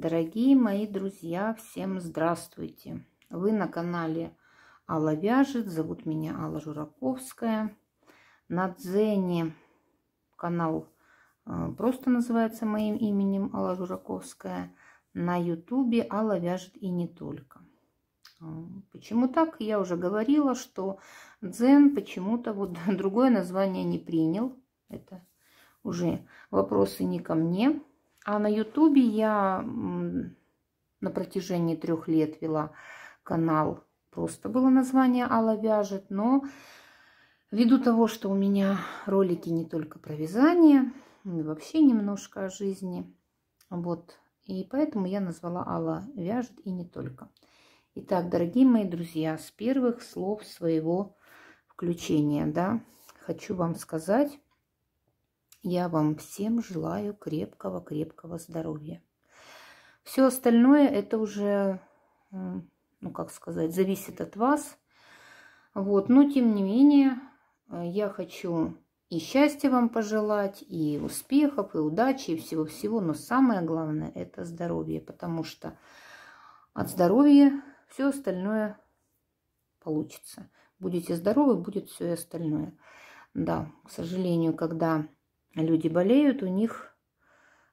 Дорогие мои друзья, всем здравствуйте! Вы на канале Алла Вяжет, зовут меня Алла Жураковская. На Дзене канал э, просто называется моим именем Алла Жураковская. На Ютубе Алла Вяжет и не только. Э, почему так? Я уже говорила, что дзен почему-то вот другое название не принял. Это уже вопросы не ко мне. А на Ютубе я на протяжении трех лет вела канал. Просто было название Алла вяжет, но ввиду того, что у меня ролики не только про вязание, и вообще немножко о жизни. Вот. И поэтому я назвала Алла вяжет и не только. Итак, дорогие мои друзья, с первых слов своего включения, да, хочу вам сказать, я вам всем желаю крепкого-крепкого здоровья. Все остальное это уже, ну как сказать, зависит от вас. Вот, но тем не менее, я хочу и счастья вам пожелать, и успехов, и удачи, и всего-всего. Но самое главное – это здоровье, потому что от здоровья все остальное получится. Будете здоровы, будет все и остальное. Да, к сожалению, когда люди болеют, у них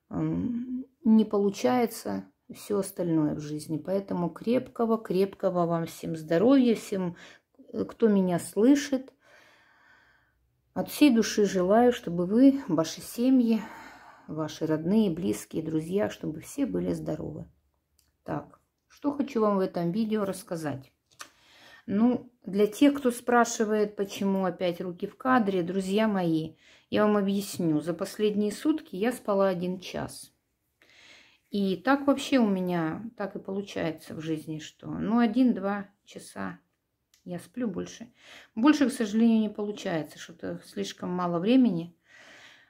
эм, не получается все остальное в жизни. Поэтому крепкого, крепкого вам всем здоровья, всем, э, кто меня слышит. От всей души желаю, чтобы вы, ваши семьи, ваши родные, близкие, друзья, чтобы все были здоровы. Так, что хочу вам в этом видео рассказать. Ну, для тех, кто спрашивает, почему опять руки в кадре, друзья мои, я вам объясню. За последние сутки я спала один час. И так вообще у меня так и получается в жизни, что ну один-два часа я сплю больше. Больше, к сожалению, не получается, что-то слишком мало времени.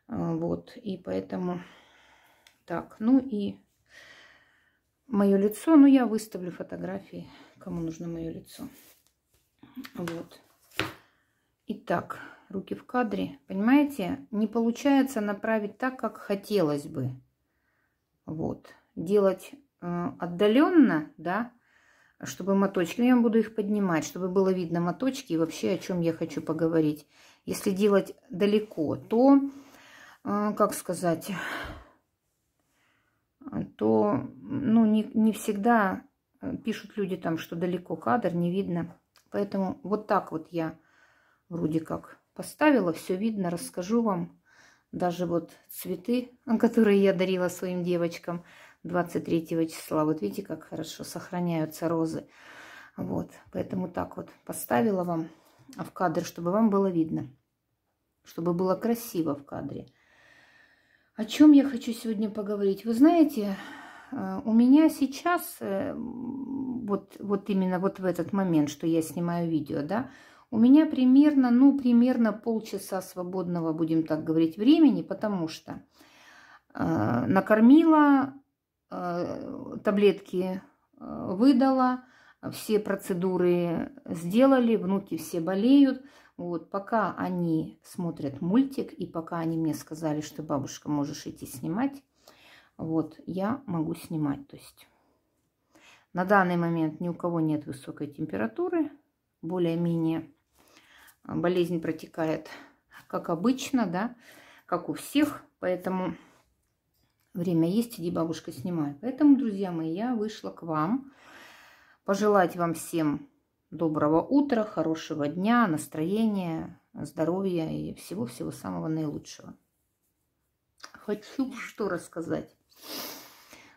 А, вот, и поэтому так, ну и мое лицо, ну я выставлю фотографии, кому нужно мое лицо. Вот. Итак, руки в кадре. Понимаете, не получается направить так, как хотелось бы. Вот. Делать э, отдаленно, да, чтобы моточки, ну, я буду их поднимать, чтобы было видно моточки и вообще о чем я хочу поговорить. Если делать далеко, то, э, как сказать, то, ну, не, не всегда э, пишут люди там, что далеко кадр, не видно. Поэтому вот так вот я вроде как поставила, все видно, расскажу вам. Даже вот цветы, которые я дарила своим девочкам 23 числа. Вот видите, как хорошо сохраняются розы. Вот, поэтому так вот поставила вам в кадр, чтобы вам было видно. Чтобы было красиво в кадре. О чем я хочу сегодня поговорить? Вы знаете, э, у меня сейчас э, вот, вот именно вот в этот момент, что я снимаю видео, да, у меня примерно, ну, примерно полчаса свободного, будем так говорить, времени, потому что э, накормила, э, таблетки э, выдала, все процедуры сделали, внуки все болеют. Вот, пока они смотрят мультик и пока они мне сказали, что бабушка, можешь идти снимать, вот, я могу снимать, то есть... На данный момент ни у кого нет высокой температуры, более-менее болезнь протекает как обычно, да, как у всех, поэтому время есть, иди бабушка снимай. Поэтому, друзья мои, я вышла к вам пожелать вам всем доброго утра, хорошего дня, настроения, здоровья и всего-всего самого наилучшего. Хочу что рассказать?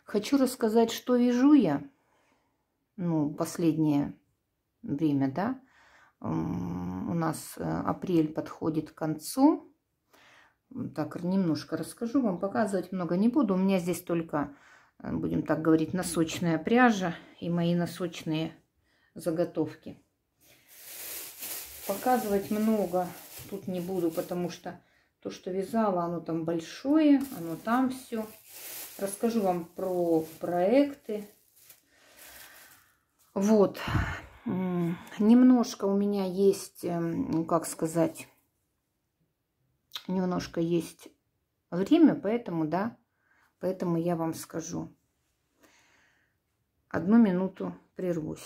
Хочу рассказать, что вижу я – ну, последнее время, да, у нас э, апрель подходит к концу. Так, немножко расскажу вам, показывать много не буду. У меня здесь только, э, будем так говорить, носочная пряжа и мои носочные заготовки. Показывать много тут не буду, потому что то, что вязала, оно там большое, оно там все. Расскажу вам про проекты, вот. Немножко у меня есть, эм, ну, как сказать, немножко есть время, поэтому, да, поэтому я вам скажу. Одну минуту прервусь.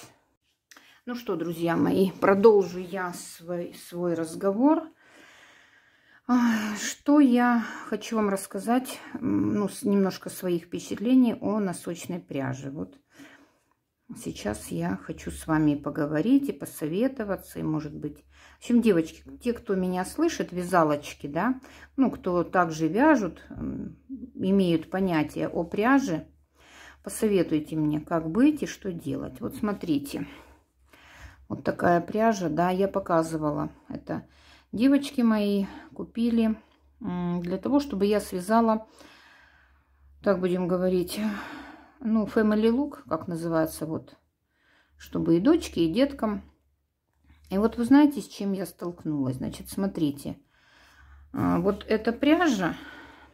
Ну что, друзья мои, продолжу я свой, свой разговор. А, что я хочу вам рассказать, ну, немножко своих впечатлений о носочной пряже. Вот сейчас я хочу с вами поговорить и посоветоваться, и, может быть... В общем, девочки, те, кто меня слышит, вязалочки, да, ну, кто также вяжут, имеют понятие о пряже, посоветуйте мне, как быть и что делать. Вот смотрите, вот такая пряжа, да, я показывала. Это девочки мои купили для того, чтобы я связала, так будем говорить ну, family look, как называется, вот, чтобы и дочке, и деткам. И вот вы знаете, с чем я столкнулась. Значит, смотрите, а, вот эта пряжа,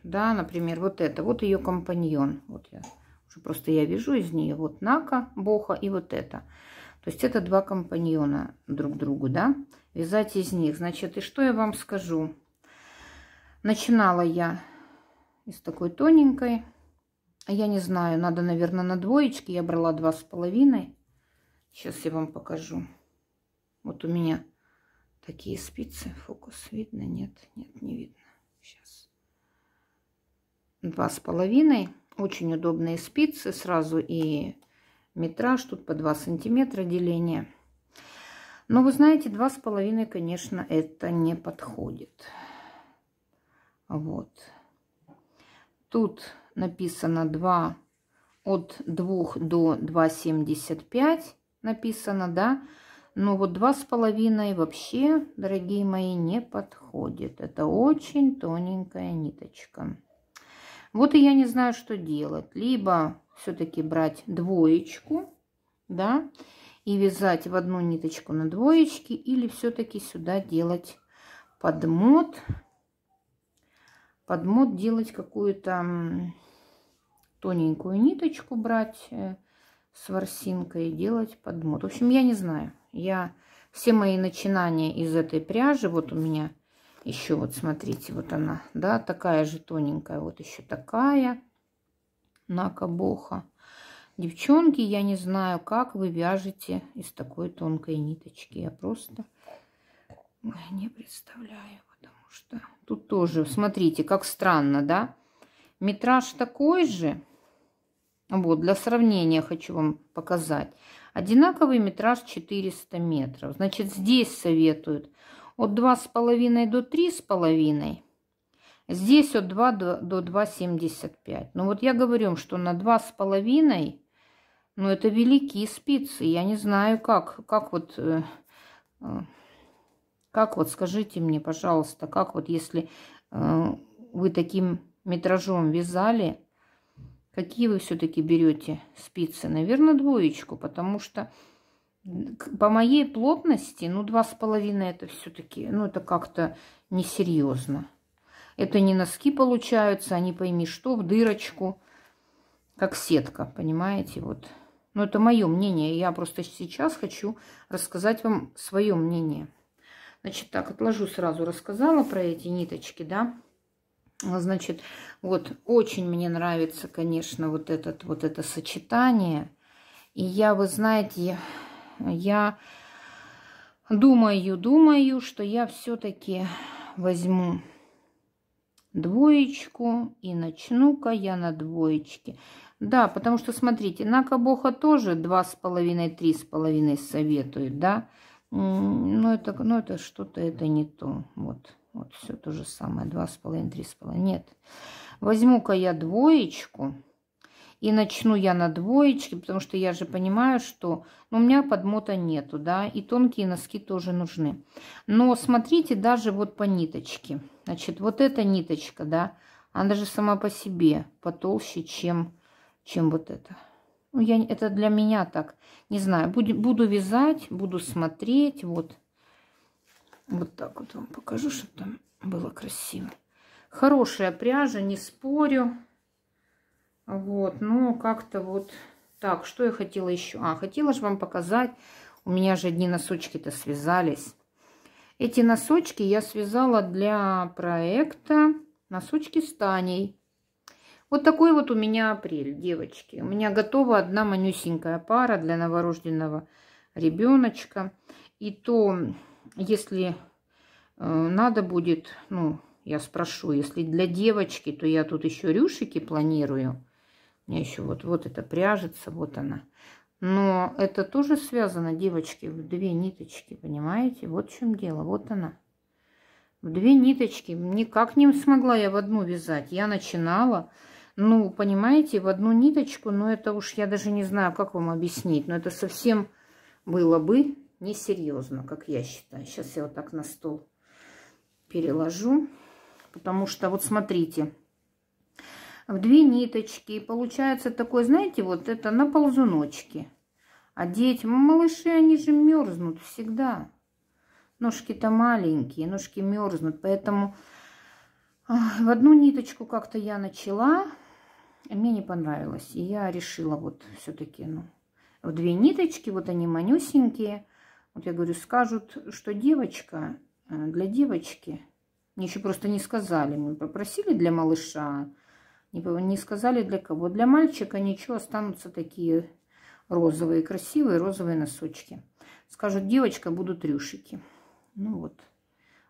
да, например, вот это, вот ее компаньон, вот я уже просто я вижу из нее вот нака, боха и вот это. То есть это два компаньона друг другу, да, вязать из них. Значит, и что я вам скажу? Начинала я из такой тоненькой а я не знаю, надо, наверное, на двоечки. Я брала два с половиной. Сейчас я вам покажу. Вот у меня такие спицы. Фокус видно? Нет, нет, не видно. Сейчас. Два с половиной. Очень удобные спицы. Сразу и метраж. Тут по два сантиметра деление. Но вы знаете, два с половиной, конечно, это не подходит. Вот. Тут написано 2 от 2 до 2,75 написано, да. Но вот 2,5 вообще, дорогие мои, не подходит. Это очень тоненькая ниточка. Вот и я не знаю, что делать. Либо все-таки брать двоечку, да, и вязать в одну ниточку на двоечке, или все-таки сюда делать подмод подмод делать какую-то тоненькую ниточку брать э, с ворсинкой и делать подмот. В общем, я не знаю. Я все мои начинания из этой пряжи, вот у меня еще вот смотрите, вот она, да, такая же тоненькая, вот еще такая накобоха. Девчонки, я не знаю, как вы вяжете из такой тонкой ниточки. Я просто не представляю, потому что тут тоже, смотрите, как странно, да? Метраж такой же, вот, для сравнения хочу вам показать. Одинаковый метраж 400 метров. Значит, здесь советуют от 2,5 до 3,5. Здесь от 2 до 2,75. Но ну, вот я говорю, что на 2,5, ну это великие спицы. Я не знаю, как, как вот, э, э, как вот, скажите мне, пожалуйста, как вот, если э, вы таким метражом вязали, какие вы все-таки берете спицы? Наверное, двоечку, потому что по моей плотности, ну, два с половиной это все-таки, ну, это как-то несерьезно. Это не носки получаются, они а пойми что, в дырочку, как сетка, понимаете, вот. Но это мое мнение, я просто сейчас хочу рассказать вам свое мнение. Значит, так, отложу сразу, рассказала про эти ниточки, да. А, значит, вот очень мне нравится, конечно, вот, этот, вот это сочетание. И я, вы знаете, я думаю, думаю, что я все-таки возьму двоечку и начну-ка я на двоечке. Да, потому что, смотрите, на Кабоха тоже 2,5-3,5 советуют, да. Но ну, это, но ну, это что-то, это не то, вот. Вот все то же самое. два с половиной, три с половиной Нет. Возьму-ка я двоечку. И начну я на двоечке, потому что я же понимаю, что ну, у меня подмота нету, да, и тонкие носки тоже нужны. Но смотрите даже вот по ниточке. Значит, вот эта ниточка, да, она же сама по себе потолще, чем, чем вот эта. Ну, я, это для меня так, не знаю, буду, буду вязать, буду смотреть, вот. Вот так вот вам покажу, чтобы там было красиво. Хорошая пряжа, не спорю. Вот, но как-то вот так. Что я хотела еще? А, хотела же вам показать. У меня же одни носочки-то связались. Эти носочки я связала для проекта носочки с Таней. Вот такой вот у меня апрель, девочки. У меня готова одна манюсенькая пара для новорожденного ребеночка. И то если э, надо будет, ну, я спрошу, если для девочки, то я тут еще рюшики планирую. У меня еще вот, вот это пряжется, вот она. Но это тоже связано, девочки, в две ниточки, понимаете? Вот в чем дело, вот она. В две ниточки. Никак не смогла я в одну вязать. Я начинала, ну, понимаете, в одну ниточку, но это уж я даже не знаю, как вам объяснить. Но это совсем было бы несерьезно, как я считаю. Сейчас я вот так на стол переложу, потому что вот смотрите, в две ниточки. Получается такой, знаете, вот это на ползуночке. А дети, малыши, они же мерзнут всегда. Ножки-то маленькие, ножки мерзнут, поэтому а, в одну ниточку как-то я начала, мне не понравилось. И я решила вот все-таки, ну, в две ниточки, вот они манюсенькие – вот я говорю, скажут, что девочка э, для девочки. Мне еще просто не сказали. Мы попросили для малыша, не, сказали для кого. Для мальчика ничего, останутся такие розовые, красивые розовые носочки. Скажут, девочка, будут рюшики. Ну вот,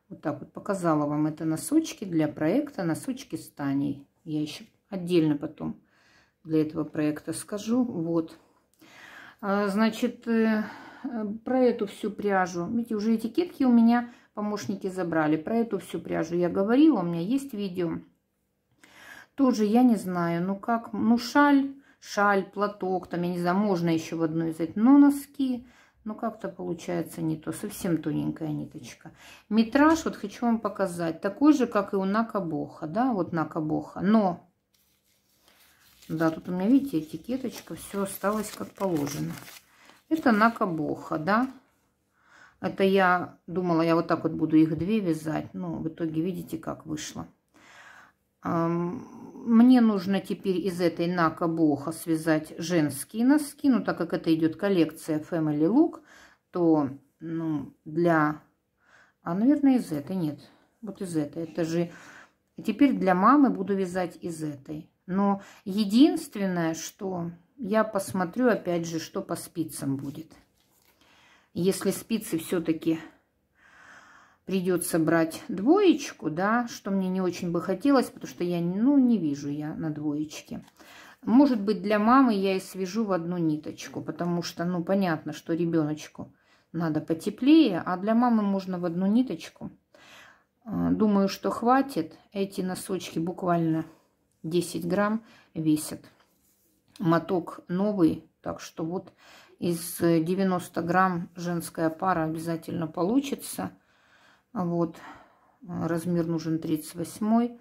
вот так вот показала вам это носочки для проекта «Носочки с Таней». Я еще отдельно потом для этого проекта скажу. Вот, а, значит, э, Э, про эту всю пряжу, видите, уже этикетки у меня помощники забрали. Про эту всю пряжу я говорила, у меня есть видео. Тоже я не знаю, ну как, ну шаль, шаль, платок, там, я не знаю, можно еще в одну из этих, но носки, ну как-то получается не то, совсем тоненькая ниточка. Метраж, вот хочу вам показать, такой же, как и у Накабоха, да, вот Накабоха, но... Да, тут у меня, видите, этикеточка, все осталось как положено. Это накабоха, да. Это я думала, я вот так вот буду их две вязать. Но в итоге видите, как вышло. Мне нужно теперь из этой накабоха связать женские носки. Но так как это идет коллекция Family Look, то ну, для... А, наверное, из этой нет. Вот из этой. Это же... Теперь для мамы буду вязать из этой. Но единственное, что я посмотрю, опять же, что по спицам будет. Если спицы все-таки придется брать двоечку, да, что мне не очень бы хотелось, потому что я, ну, не вижу я на двоечке. Может быть, для мамы я и свяжу в одну ниточку, потому что, ну, понятно, что ребеночку надо потеплее, а для мамы можно в одну ниточку. А, думаю, что хватит. Эти носочки буквально 10 грамм весят моток новый. Так что вот из 90 э, грамм женская пара обязательно получится. Вот, размер нужен 38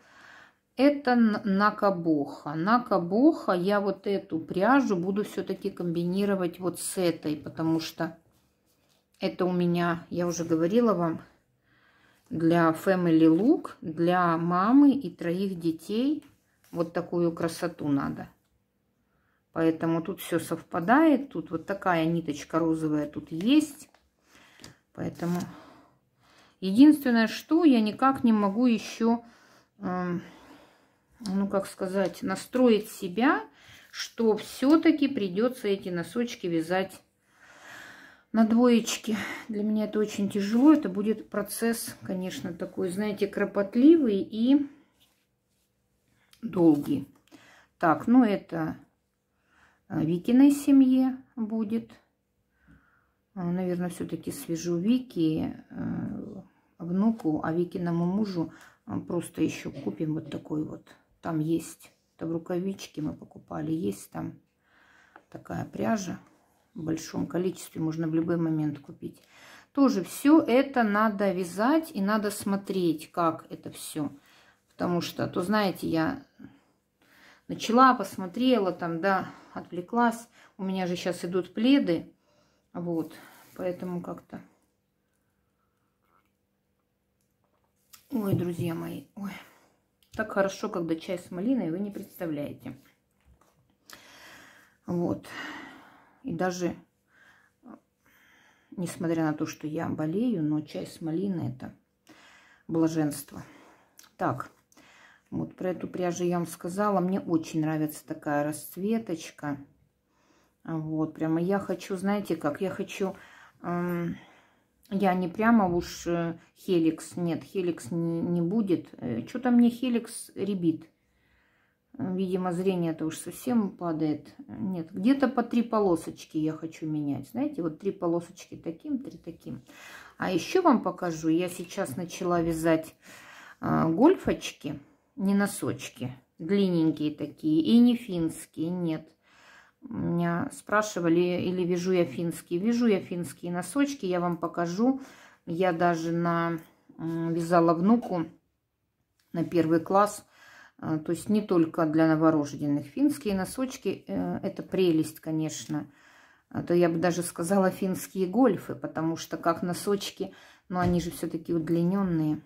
это накабоха. Накабоха я вот эту пряжу буду все-таки комбинировать вот с этой, потому что это у меня, я уже говорила вам, для family look, для мамы и троих детей вот такую красоту надо. Поэтому тут все совпадает. Тут вот такая ниточка розовая тут есть. Поэтому единственное, что я никак не могу еще, эм, ну как сказать, настроить себя, что все-таки придется эти носочки вязать на двоечки. Для меня это очень тяжело. Это будет процесс, конечно, такой, знаете, кропотливый и долгий. Так, ну это Э, Викиной семье будет. Э, Наверное, все-таки свяжу Вики, э, внуку, а Викиному мужу просто еще купим вот такой вот. Там есть, там рукавички мы покупали, есть там такая пряжа в большом количестве, можно в любой момент купить. Тоже все это надо вязать и надо смотреть, как это все. Потому что, то знаете, я начала, посмотрела там, да, отвлеклась. У меня же сейчас идут пледы, вот, поэтому как-то... Ой, друзья мои, ой, так хорошо, когда чай с малиной, вы не представляете. Вот, и даже, несмотря на то, что я болею, но чай с малиной – это блаженство. Так, вот про эту пряжу я вам сказала. Мне очень нравится такая расцветочка. Вот, прямо я хочу, знаете как, я хочу... Эм, я не прямо уж э, хеликс, нет, хеликс не, не будет. Э, Что-то мне хеликс ребит. Видимо, зрение-то уж совсем падает. Нет, где-то по три полосочки я хочу менять. Знаете, вот три полосочки таким, три таким. А еще вам покажу, я сейчас начала вязать э, гольфочки не носочки, длинненькие такие, и не финские, нет. Меня спрашивали, или вяжу я финские. Вяжу я финские носочки, я вам покажу. Я даже на, вязала внуку на первый класс. Э, то есть не только для новорожденных. Финские носочки э, – это прелесть, конечно. А то я бы даже сказала финские гольфы, потому что как носочки, но они же все-таки удлиненные.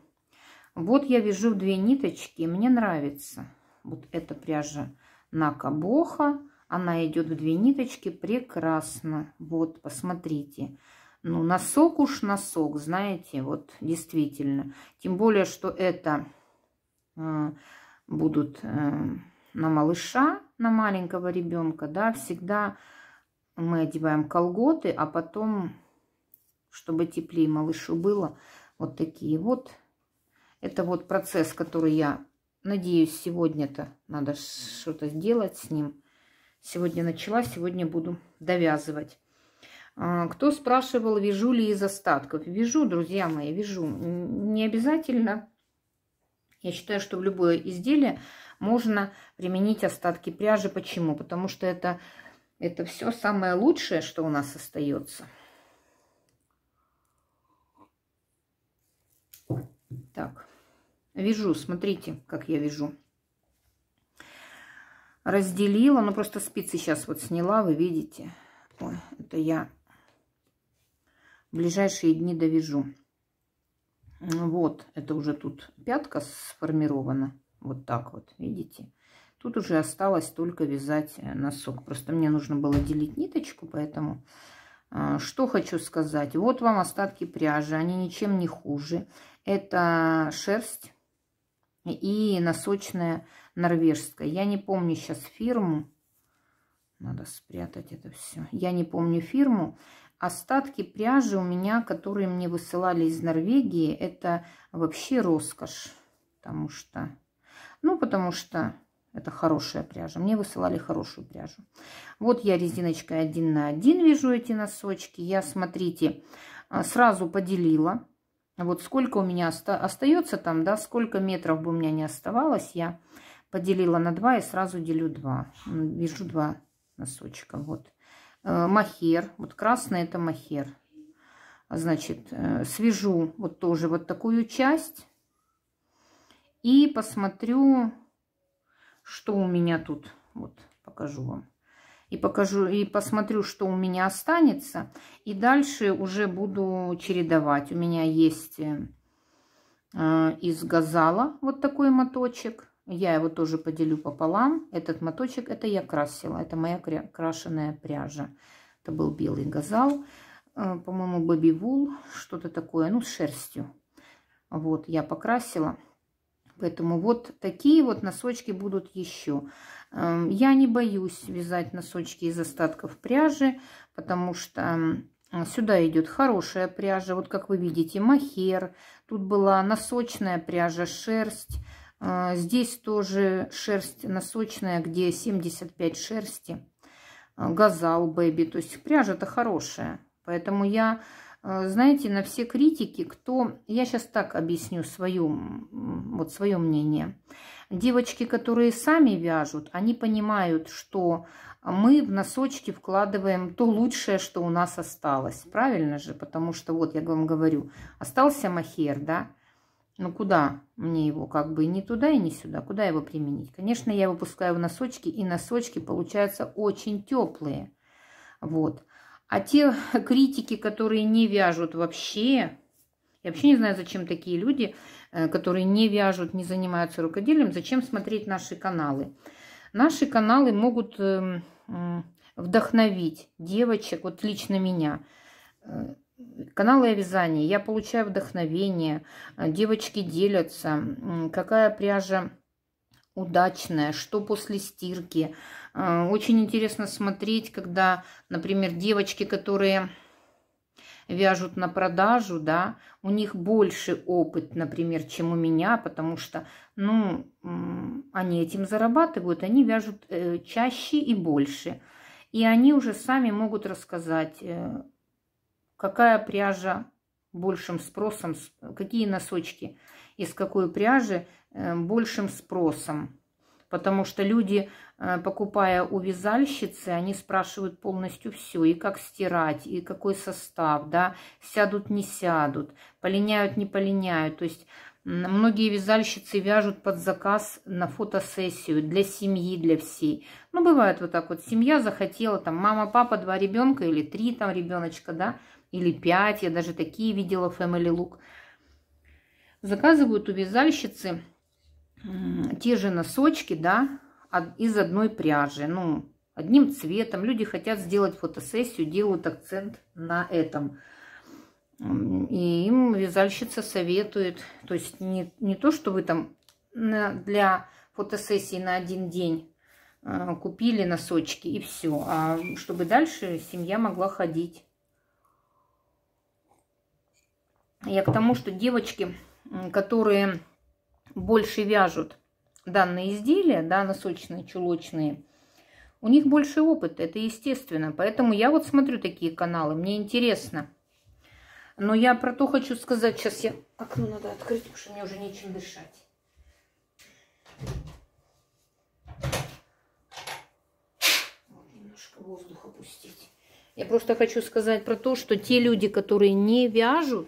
Вот я вяжу две ниточки, мне нравится. Вот эта пряжа Накабоха, она идет в две ниточки, прекрасно. Вот, посмотрите. Ну, носок уж носок, знаете, вот действительно. Тем более, что это э, будут э, на малыша, на маленького ребенка, да, всегда мы одеваем колготы, а потом, чтобы теплее малышу было, вот такие вот это вот процесс, который я надеюсь сегодня-то надо что-то сделать с ним. Сегодня начала, сегодня буду довязывать. А, кто спрашивал, вяжу ли из остатков? Вяжу, друзья мои, вяжу. Не обязательно. Я считаю, что в любое изделие можно применить остатки пряжи. Почему? Потому что это, это все самое лучшее, что у нас остается. Так. Вижу, смотрите, как я вижу, Разделила, но ну, просто спицы сейчас вот сняла, вы видите. Ой, это я в ближайшие дни довяжу. Ну вот, это уже тут пятка сформирована. Вот так вот, видите. Тут уже осталось только вязать э, носок. Просто мне нужно было делить ниточку, поэтому... Э, что хочу сказать. Вот вам остатки пряжи. Они ничем не хуже. Это шерсть и носочная норвежская. Я не помню сейчас фирму. Надо спрятать это все. Я не помню фирму. Остатки пряжи у меня, которые мне высылали из Норвегии, это вообще роскошь. Потому что... Ну, потому что это хорошая пряжа. Мне высылали хорошую пряжу. Вот я резиночкой один на один вяжу эти носочки. Я, смотрите, а, сразу поделила вот сколько у меня оста остается там, да, сколько метров бы у меня не оставалось, я поделила на 2 и сразу делю 2. Вяжу 2 носочка, вот. Э, махер, вот красный это махер. Значит, э, свяжу вот тоже вот такую часть и посмотрю, что у меня тут. Вот, покажу вам и покажу, и посмотрю, что у меня останется. И дальше уже буду чередовать. У меня есть э, из газала вот такой моточек. Я его тоже поделю пополам. Этот моточек, это я красила. Это моя крашеная пряжа. Это был белый газал. Э, по-моему, бобивул, что-то такое. Ну, с шерстью. Вот, я покрасила. Поэтому вот такие вот носочки будут еще. Эм, я не боюсь вязать носочки из остатков пряжи, потому что сюда идет хорошая пряжа. Вот как вы видите, махер. Тут была носочная пряжа, шерсть. Э, здесь тоже шерсть носочная, где 75 шерсти. Э, газал бэби. То есть пряжа-то хорошая. Поэтому я, э, знаете, на все критики, кто... Я сейчас так объясню свое вот свое мнение. Девочки, которые сами вяжут, они понимают, что мы в носочки вкладываем то лучшее, что у нас осталось. Правильно же? Потому что, вот я вам говорю, остался махер, да? Ну куда мне его как бы не туда и не сюда? Куда его применить? Конечно, я выпускаю в носочки, и носочки получаются очень теплые. Вот. А те критики, которые не вяжут вообще, я вообще не знаю, зачем такие люди, э, которые не вяжут, не занимаются рукоделием, зачем смотреть наши каналы. Наши каналы могут эм, вдохновить девочек, вот лично меня. Э, каналы о вязании. Я получаю вдохновение, э, девочки делятся, какая пряжа удачная, что после стирки. Очень интересно смотреть, когда, например, девочки, которые вяжут на продажу, да, у них больше опыт, например, чем у меня, потому что, ну, они этим зарабатывают, они вяжут э, чаще и больше. И они уже сами могут рассказать, э, какая пряжа большим спросом, какие носочки из какой пряжи э, большим спросом. Потому что люди, э, покупая у вязальщицы, они спрашивают полностью все. И как стирать, и какой состав, да, сядут, не сядут, полиняют, не полиняют. То есть Многие вязальщицы вяжут под заказ на фотосессию для семьи, для всей. Ну, бывает вот так вот. Семья захотела, там, мама, папа, два ребенка или три там ребеночка, да, или пять. Я даже такие видела Family Look. Заказывают у вязальщицы те же носочки, да, из одной пряжи, ну, одним цветом. Люди хотят сделать фотосессию, делают акцент на этом. И им вязальщица советует, то есть не, не то, что вы там для фотосессии на один день э, купили носочки и все, а чтобы дальше семья могла ходить. Я к тому, что девочки, которые больше вяжут данные изделия, да, носочные, чулочные, у них больше опыта, это естественно. Поэтому я вот смотрю такие каналы, мне интересно. Но я про то хочу сказать, сейчас я окно надо открыть, потому что мне уже нечем дышать. немножко воздух опустить. Я просто хочу сказать про то, что те люди, которые не вяжут,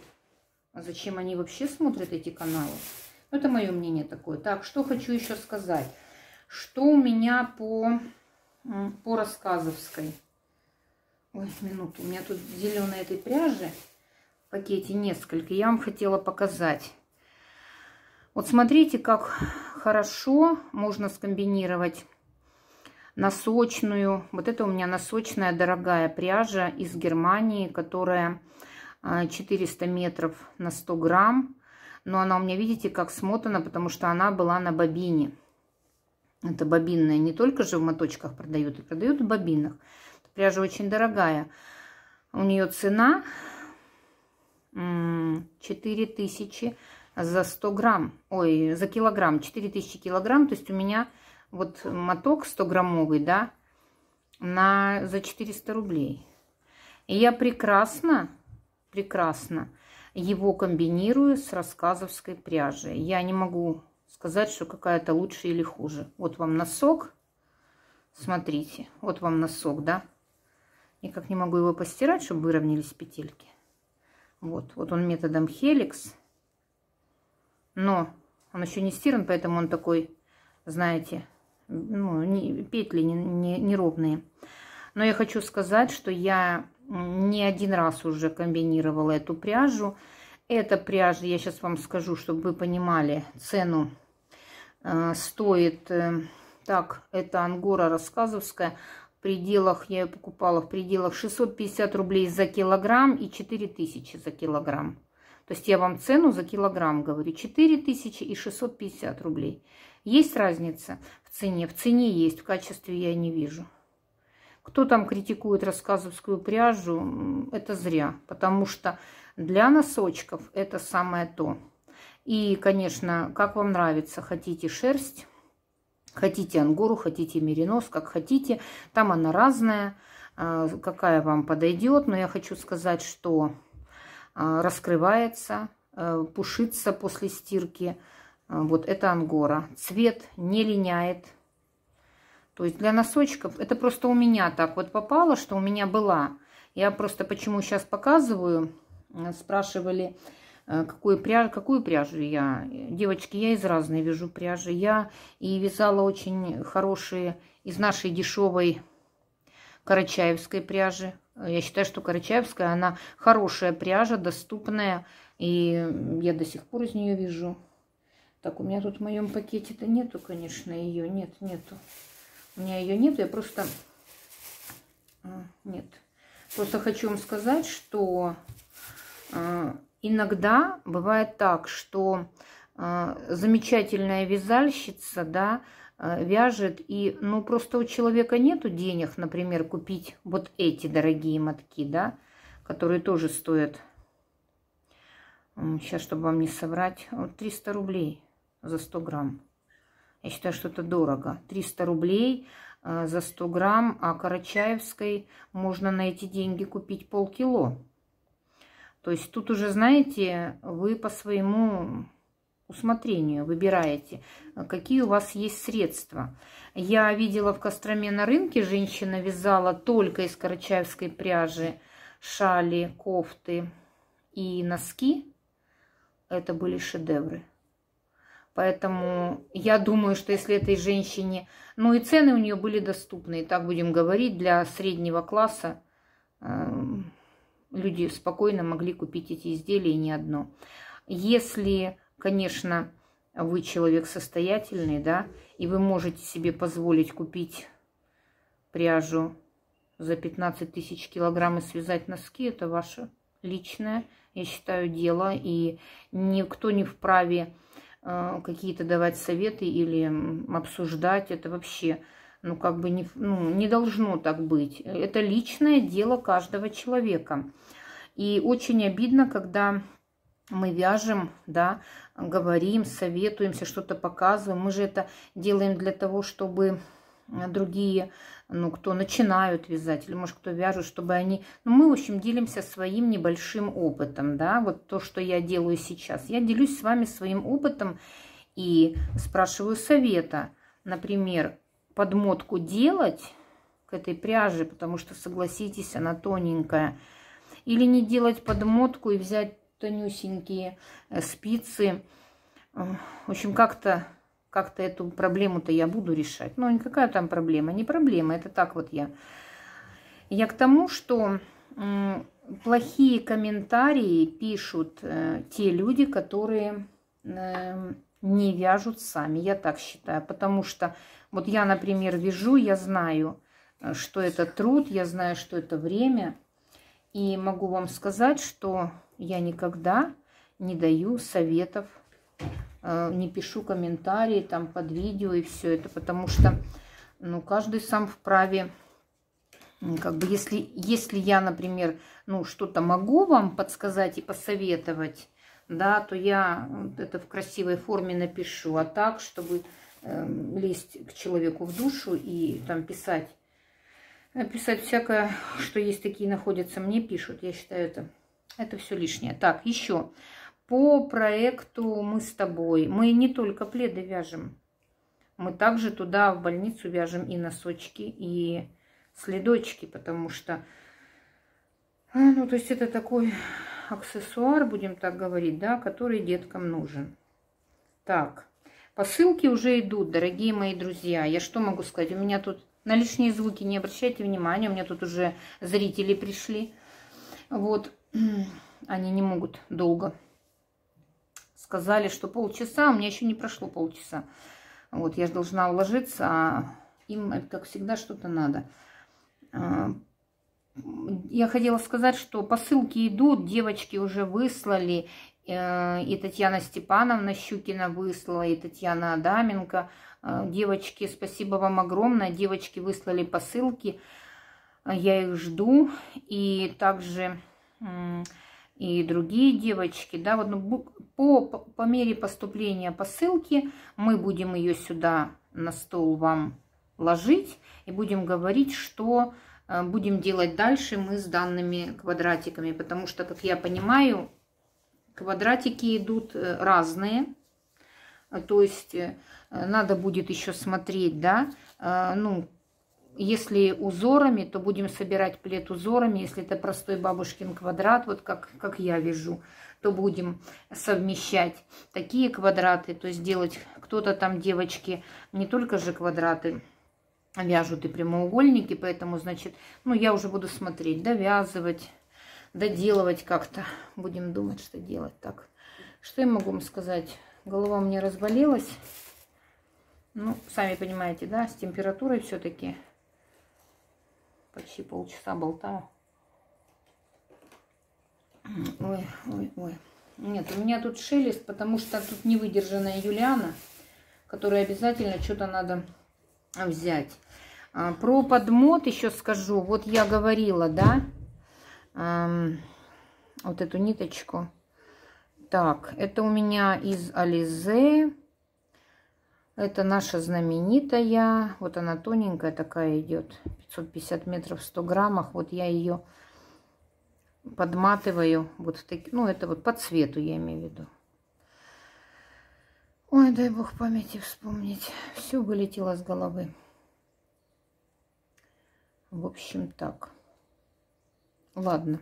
а зачем они вообще смотрят эти каналы? Ну Это мое мнение такое. Так, что хочу еще сказать. Что у меня по, по рассказовской? Ой, минуту. У меня тут зеленой этой пряжи в пакете несколько. Я вам хотела показать. Вот смотрите, как хорошо можно скомбинировать носочную. Вот это у меня носочная дорогая пряжа из Германии, которая 400 а, метров на 100 грамм но она у меня, видите, как смотана, потому что она была на бобине. Это бобинная не только же в моточках продают, и продают в бобинах. Пряжа очень дорогая. У нее цена 4000 за 100 грамм, ой, за килограмм, 4000 килограмм, то есть у меня вот моток 100 граммовый, да, на, за 400 рублей. И я прекрасно, прекрасно его комбинирую с рассказовской пряжей. Я не могу сказать, что какая-то лучше или хуже. Вот вам носок. Смотрите, вот вам носок, да? Никак не могу его постирать, чтобы выровнялись петельки. Вот, вот он методом хеликс. Но он еще не стиран, поэтому он такой, знаете, ну, не, петли неровные. Не, не, не ровные. Но я хочу сказать, что я не один раз уже комбинировала эту пряжу. Эта пряжа, я сейчас вам скажу, чтобы вы понимали, цену э, стоит... Э, так, это ангора рассказовская. В пределах, я ее покупала в пределах 650 рублей за килограмм и 4000 за килограмм. То есть я вам цену за килограмм говорю 4000 и 650 рублей. Есть разница в цене? В цене есть, в качестве я не вижу. Кто там критикует рассказовскую пряжу, это зря, потому что для носочков это самое то. И, конечно, как вам нравится, хотите шерсть, хотите ангору, хотите меринос, как хотите. Там она разная, а, какая вам подойдет. Но я хочу сказать, что а, раскрывается, а, пушится после стирки. Вот это ангора. Цвет не линяет, то есть для носочков, это просто у меня так вот попало, что у меня была. Я просто почему сейчас показываю, э, спрашивали, э, какую, пряж, какую пряжу я. Девочки, я из разной вяжу пряжи. Я и вязала очень хорошие из нашей дешевой карачаевской пряжи. Я считаю, что карачаевская, она хорошая пряжа, доступная. И я до сих пор из нее вяжу. Так, у меня тут в моем пакете-то нету, конечно, ее. Нет, нету. У меня ее нет, я просто... А, нет. Просто хочу вам сказать, что а, иногда бывает так, что а, замечательная вязальщица, да, вяжет, и, ну, просто у человека нету денег, например, купить вот эти дорогие мотки, да, которые тоже стоят, сейчас, чтобы вам не соврать, 300 рублей за 100 грамм. Я считаю, что это дорого. 300 рублей э, за 100 грамм, а Карачаевской можно на эти деньги купить полкило. То есть тут уже, знаете, вы по своему усмотрению выбираете, какие у вас есть средства. Я видела в Костроме на рынке, женщина вязала только из карачаевской пряжи шали, кофты и носки. Это были шедевры. Поэтому я думаю, что если этой женщине... Ну и цены у нее были доступны, и так будем говорить, для среднего класса эм, люди спокойно могли купить эти изделия и не одно. Если, конечно, вы человек состоятельный, да, и вы можете себе позволить купить пряжу за 15 тысяч килограмм и связать носки, это ваше личное, я считаю, дело. И никто не вправе а, какие-то давать советы или обсуждать. Это вообще, ну, как бы не, ну, не должно так быть. Это личное дело каждого человека. И очень обидно, когда мы вяжем, да, говорим, советуемся, что-то показываем. Мы же это делаем для того, чтобы Э, другие, ну, кто начинают вязать, или, может, кто вяжет, чтобы они... Ну, мы, в общем, делимся своим небольшим опытом, да, вот то, что я делаю сейчас. Я делюсь с вами своим опытом и спрашиваю совета. Например, подмотку делать к этой пряже, потому что, согласитесь, она тоненькая. Или не делать подмотку и взять тонюсенькие э, спицы. Э, в общем, как-то как-то эту проблему-то я буду решать. Ну, никакая там проблема, не проблема, это так вот я. Я к тому, что плохие комментарии пишут э, те люди, которые э, не вяжут сами, я так считаю. Потому что вот я, например, вяжу, я знаю, э, что это труд, я знаю, что это время. И могу вам сказать, что я никогда не даю советов Э, не пишу комментарии там под видео и все это, потому что ну, каждый сам вправе как бы если, если я, например, ну, что-то могу вам подсказать и посоветовать, да, то я это в красивой форме напишу, а так, чтобы э, лезть к человеку в душу и там писать, э, писать всякое, что есть такие находятся, мне пишут, я считаю это, это все лишнее. Так, еще, по проекту «Мы с тобой». Мы не только пледы вяжем, мы также туда в больницу вяжем и носочки, и следочки, потому что, а, ну, то есть это такой аксессуар, будем так говорить, да, который деткам нужен. Так, посылки уже идут, дорогие мои друзья. Я что могу сказать? У меня тут на лишние звуки не обращайте внимания, у меня тут уже зрители пришли. Вот, они не могут долго сказали, что полчаса, а у меня еще не прошло полчаса. Вот, я же должна уложиться, а им, как всегда, что-то надо. А, я хотела сказать, что посылки идут, девочки уже выслали, э, и Татьяна Степановна Щукина выслала, и Татьяна Адаменко. А, девочки, спасибо вам огромное, девочки выслали посылки, я их жду. И также и другие девочки, да, вот ну, по, по мере поступления посылки мы будем ее сюда на стол вам ложить и будем говорить, что э, будем делать дальше мы с данными квадратиками, потому что, как я понимаю, квадратики идут э, разные, то есть э, надо будет еще смотреть, да, ну, если узорами, то будем собирать плед узорами. Если это простой бабушкин квадрат, вот как, как я вижу, то будем совмещать такие квадраты. То есть делать кто-то там, девочки, не только же квадраты вяжут и прямоугольники. Поэтому, значит, ну я уже буду смотреть, довязывать, доделывать как-то. Будем думать, что делать так. Что я могу вам сказать? Голова у меня разболелась. Ну, сами понимаете, да, с температурой все-таки почти полчаса болтаю. Ой, ой, ой. Нет, у меня тут шелест, потому что тут невыдержанная Юлиана, которой обязательно что-то надо взять. А, про подмот еще скажу. Вот я говорила, да, эм, вот эту ниточку. Так, это у меня из Ализе. Это наша знаменитая. Вот она тоненькая такая идет. 550 метров в 100 граммах. Вот я ее подматываю. Вот в таки... Ну, это вот по цвету я имею в виду. Ой, дай бог памяти вспомнить. Все вылетело с головы. В общем, так. Ладно.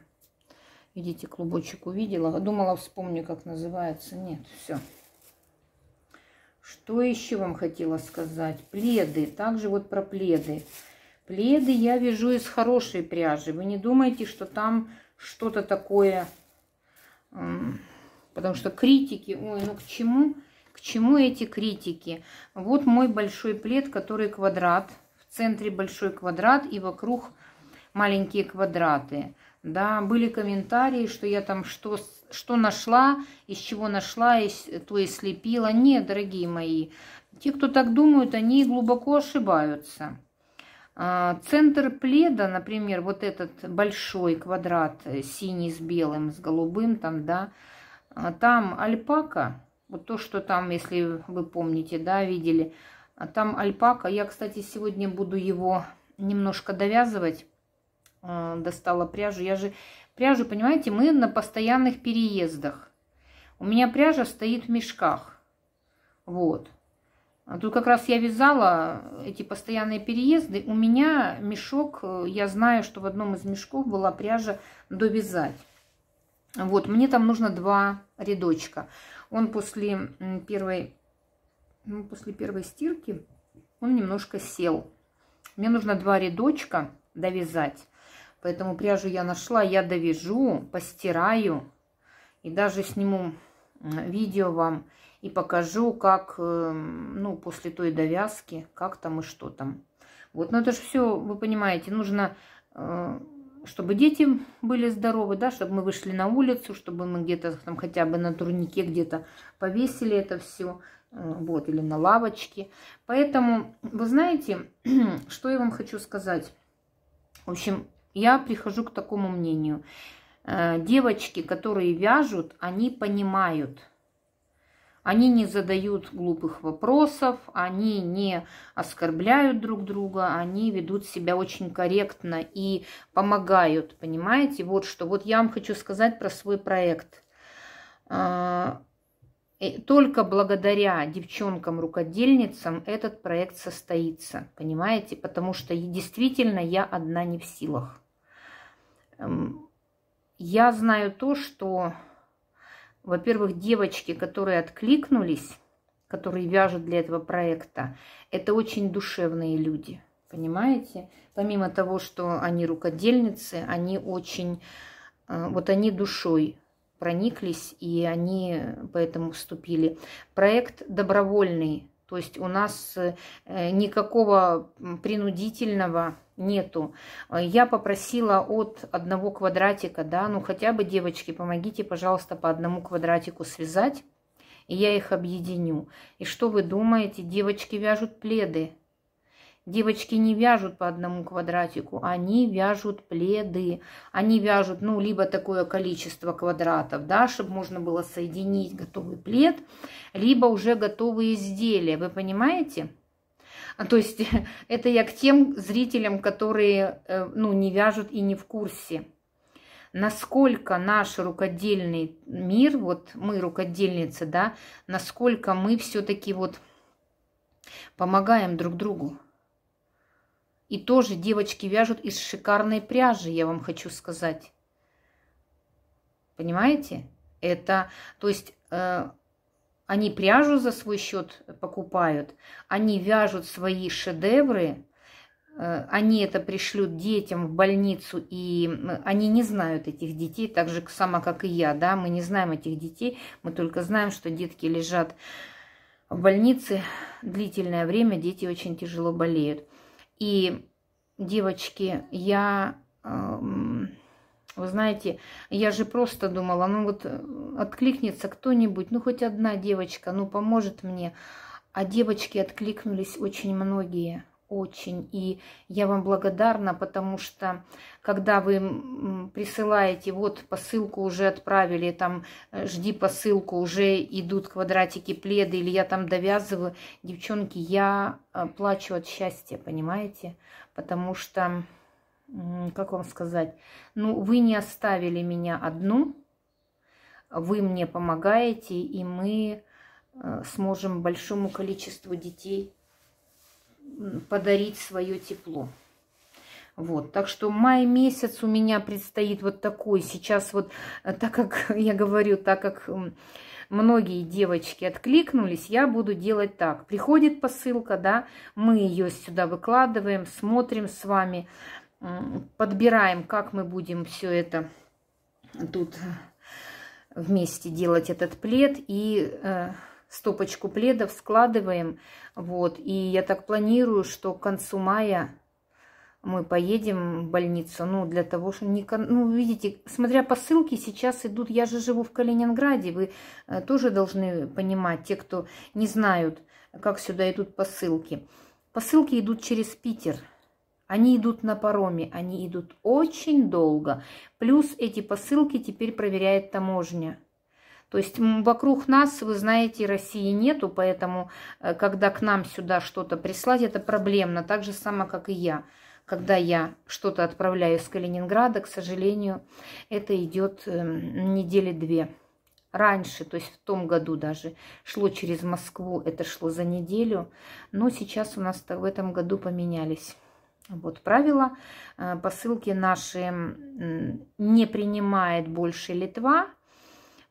Видите, клубочек увидела. Думала, вспомню, как называется. Нет, все. Что еще вам хотела сказать? Пледы. Также вот про пледы. Пледы я вяжу из хорошей пряжи. Вы не думайте, что там что-то такое... Потому что критики... Ой, ну к чему? К чему эти критики? Вот мой большой плед, который квадрат. В центре большой квадрат и вокруг маленькие квадраты. Да, были комментарии, что я там что что нашла, из чего нашла, из, то и слепила. Нет, дорогие мои, те, кто так думают, они глубоко ошибаются. А, центр пледа, например, вот этот большой квадрат э, синий с белым, с голубым там, да, а, там альпака, вот то, что там, если вы помните, да, видели, а там альпака. Я, кстати, сегодня буду его немножко довязывать. Достала пряжу. Я же Пряжу, понимаете, мы на постоянных переездах. У меня пряжа стоит в мешках. Вот. А тут как раз я вязала эти постоянные переезды. У меня мешок, э, я знаю, что в одном из мешков была пряжа довязать. Вот, мне там нужно два рядочка. Он после первой, ну, после первой стирки, он немножко сел. Мне нужно два рядочка довязать. Поэтому пряжу я нашла, я довяжу, постираю и даже сниму видео вам и покажу, как, эм, ну, после той довязки, как там и что там. Вот, но это же все, вы понимаете, нужно, э, чтобы дети были здоровы, да, чтобы мы вышли на улицу, чтобы мы где-то там хотя бы на турнике где-то повесили это все, э, вот, или на лавочке. Поэтому, вы знаете, что я вам хочу сказать? В общем, я прихожу к такому мнению. Э, девочки, которые вяжут, они понимают. Они не задают глупых вопросов, они не оскорбляют друг друга, они ведут себя очень корректно и помогают, понимаете? Вот что. Вот я вам хочу сказать про свой проект. Э, только благодаря девчонкам-рукодельницам этот проект состоится, понимаете? Потому что действительно я одна не в силах. Эм, я знаю то, что, во-первых, девочки, которые откликнулись, которые вяжут для этого проекта, это очень душевные люди, понимаете? Помимо того, что они рукодельницы, они очень, э, вот они душой прониклись, и они поэтому вступили. Проект добровольный, то есть у нас э, никакого принудительного нету. Я попросила от одного квадратика, да, ну хотя бы, девочки, помогите, пожалуйста, по одному квадратику связать, и я их объединю. И что вы думаете, девочки вяжут пледы? Девочки не вяжут по одному квадратику, они вяжут пледы. Они вяжут, ну, либо такое количество квадратов, да, чтобы можно было соединить готовый плед, либо уже готовые изделия, вы понимаете? А, то есть это я к тем зрителям, которые э, ну, не вяжут и не в курсе. Насколько наш рукодельный мир, вот мы рукодельницы, да, насколько мы все-таки вот помогаем друг другу. И тоже девочки вяжут из шикарной пряжи, я вам хочу сказать. Понимаете? Это, то есть э, они пряжу за свой счет покупают, они вяжут свои шедевры, э, они это пришлют детям в больницу, и они не знают этих детей, так же само, как и я, да, мы не знаем этих детей, мы только знаем, что детки лежат в больнице длительное время, дети очень тяжело болеют. И, девочки, я... Эм вы знаете, я же просто думала, ну вот э, откликнется кто-нибудь, ну хоть одна девочка, ну поможет мне. А девочки откликнулись очень многие, очень. И я вам благодарна, потому что когда вы присылаете, вот посылку уже отправили, там э, жди посылку, уже идут квадратики пледы, или я там довязываю. Девчонки, я э, плачу от счастья, понимаете? Потому что как вам сказать, ну, вы не оставили меня одну, вы мне помогаете, и мы э, сможем большому количеству детей подарить свое тепло. Вот, так что май месяц у меня предстоит вот такой. Сейчас вот, э, так как я говорю, так как многие девочки откликнулись, я буду делать так. Приходит посылка, да, мы ее сюда выкладываем, смотрим с вами подбираем, как мы будем все это тут вместе делать этот плед и э, стопочку пледов складываем. Вот, и я так планирую, что к концу мая мы поедем в больницу, ну, для того, что не... Ну, видите, смотря по ссылке, сейчас идут... Я же живу в Калининграде, вы э, тоже должны понимать, те, кто не знают, как сюда идут посылки. Посылки идут через Питер, они идут на пароме, они идут очень долго. Плюс эти посылки теперь проверяет таможня. То есть вокруг нас, вы знаете, России нету, поэтому э, когда к нам сюда что-то прислать, это проблемно. Так же самое, как и я. Когда я что-то отправляю из Калининграда, к сожалению, это идет эм, недели две. Раньше, то есть в том году даже, шло через Москву, это шло за неделю. Но сейчас у нас в этом году поменялись. Вот правило. Э, посылки наши не принимает больше Литва,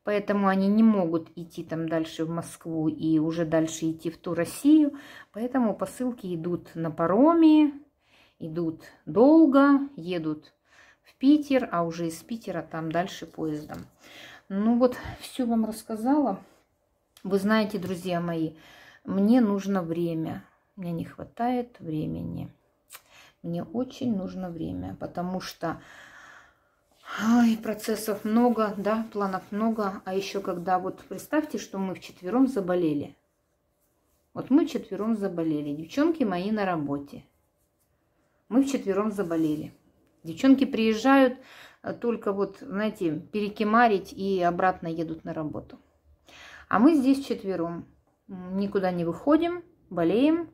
поэтому они не могут идти там дальше в Москву и уже дальше идти в ту Россию. Поэтому посылки идут на пароме, идут долго, едут в Питер, а уже из Питера там дальше поездом. Ну вот, все вам рассказала. Вы знаете, друзья мои, мне нужно время. Мне не хватает времени. Мне очень нужно время, потому что Ой, процессов много, да, планов много. А еще когда вот представьте, что мы вчетвером заболели. Вот мы четвером заболели. Девчонки мои на работе. Мы вчетвером заболели. Девчонки приезжают э, только вот, знаете, перекимарить и обратно едут на работу. А мы здесь четвером. Никуда не выходим, болеем.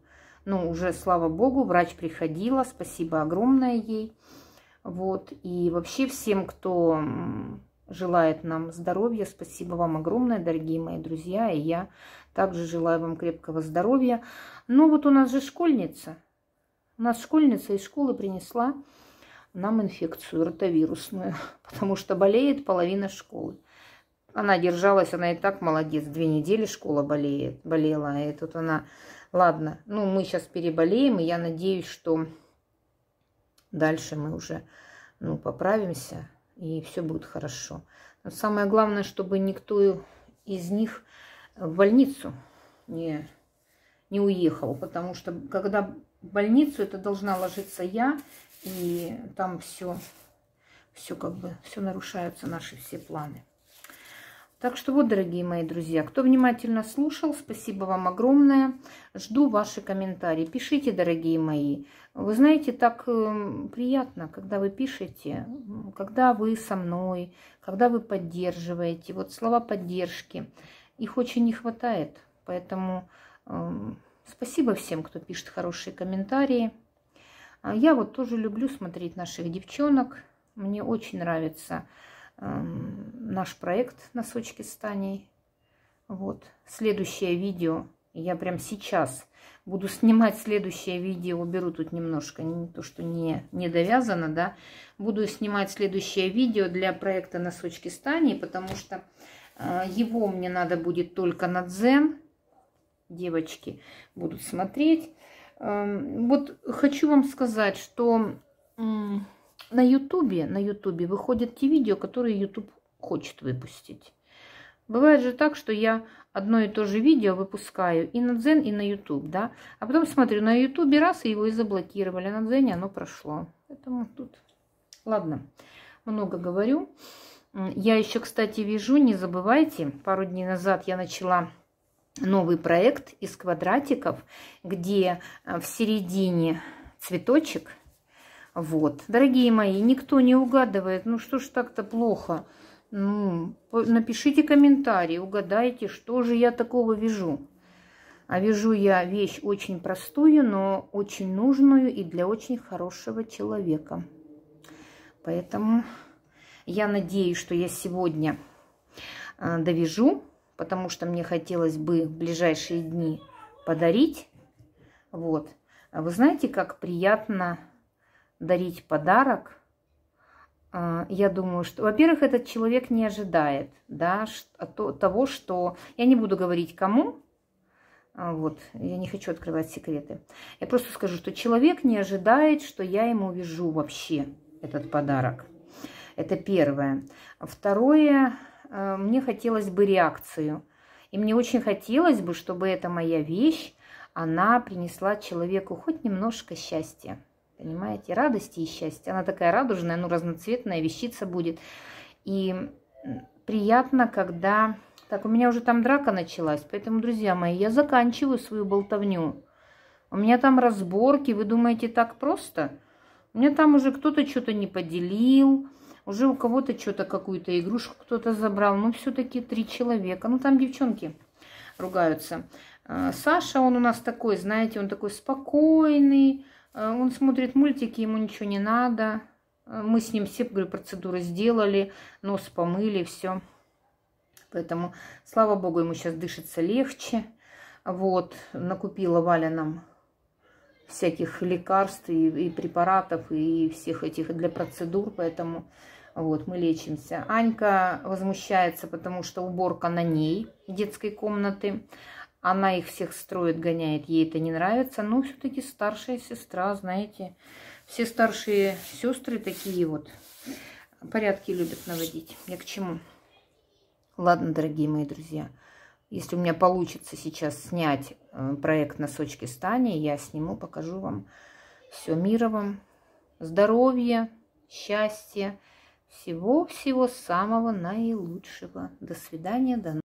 Ну уже, слава богу, врач приходила, спасибо огромное ей. Вот, и вообще всем, кто желает нам здоровья, спасибо вам огромное, дорогие мои друзья, и я также желаю вам крепкого здоровья. Ну вот у нас же школьница, у нас школьница из школы принесла нам инфекцию ротовирусную, потому что болеет половина школы. Она держалась, она и так молодец, две недели школа болеет, болела, и тут она Ладно, ну мы сейчас переболеем, и я надеюсь, что дальше мы уже ну, поправимся, и все будет хорошо. Но самое главное, чтобы никто из них в больницу не, не уехал, потому что когда в больницу, это должна ложиться я, и там все, все как бы, все нарушаются наши все планы. Так что вот, дорогие мои друзья, кто внимательно слушал, спасибо вам огромное. Жду ваши комментарии. Пишите, дорогие мои. Вы знаете, так эм, приятно, когда вы пишете, когда вы со мной, когда вы поддерживаете. Вот слова поддержки, их очень не хватает. Поэтому эм, спасибо всем, кто пишет хорошие комментарии. А я вот тоже люблю смотреть наших девчонок. Мне очень нравится наш проект «Носочки с Таней». Вот. Следующее видео. Я прям сейчас буду снимать следующее видео. уберу тут немножко, не то, что не, не довязано, да. Буду снимать следующее видео для проекта «Носочки с Таней», потому что а, его мне надо будет только на дзен. Девочки будут смотреть. вот хочу вам сказать, что на Ютубе, на Ютубе выходят те видео, которые Ютуб хочет выпустить. Бывает же так, что я одно и то же видео выпускаю и на Дзен, и на Ютуб, да. А потом смотрю на Ютубе раз, и его и заблокировали. На Дзене оно прошло. Поэтому тут... Ладно, много говорю. Я еще, кстати, вижу, не забывайте, пару дней назад я начала новый проект из квадратиков, где э, в середине цветочек – вот, дорогие мои, никто не угадывает, ну что ж так-то плохо. Ну, напишите комментарий, угадайте, что же я такого вижу. А вижу я вещь очень простую, но очень нужную и для очень хорошего человека. Поэтому я надеюсь, что я сегодня э, довяжу, потому что мне хотелось бы в ближайшие дни подарить. Вот. А Вы знаете, как приятно дарить подарок, а, я думаю, что, во-первых, этот человек не ожидает да, а того, что... Я не буду говорить кому, а, вот, я не хочу открывать секреты. Я просто скажу, что человек не ожидает, что я ему вижу вообще этот подарок. Это первое. Второе, мне хотелось бы реакцию. И мне очень хотелось бы, чтобы эта моя вещь, она принесла человеку хоть немножко счастья. Понимаете? Радости и счастья. Она такая радужная, ну, разноцветная вещица будет. И приятно, когда... Так, у меня уже там драка началась, поэтому, друзья мои, я заканчиваю свою болтовню. У меня там разборки, вы думаете, так просто? У меня там уже кто-то что-то не поделил, уже у кого-то что-то, какую-то игрушку кто-то забрал. Ну, все-таки три человека. Ну, там девчонки ругаются. А, Саша, он у нас такой, знаете, он такой спокойный, Э, он смотрит мультики, ему ничего не надо. Э, мы с ним все, говорю, процедуры сделали, нос помыли, все. Поэтому, слава богу, ему сейчас дышится легче. Вот, накупила Валя нам всяких лекарств и, и препаратов, и всех этих для процедур, поэтому вот мы лечимся. Анька возмущается, потому что уборка на ней детской комнаты. Она их всех строит, гоняет, ей это не нравится. Но ну, все-таки старшая сестра, знаете, все старшие сестры такие вот порядки любят наводить. Я к чему? Ладно, дорогие мои друзья, если у меня получится сейчас снять э, проект «Носочки Стани», я сниму, покажу вам все. Мира вам, здоровья, счастья, всего-всего самого наилучшего. До свидания, до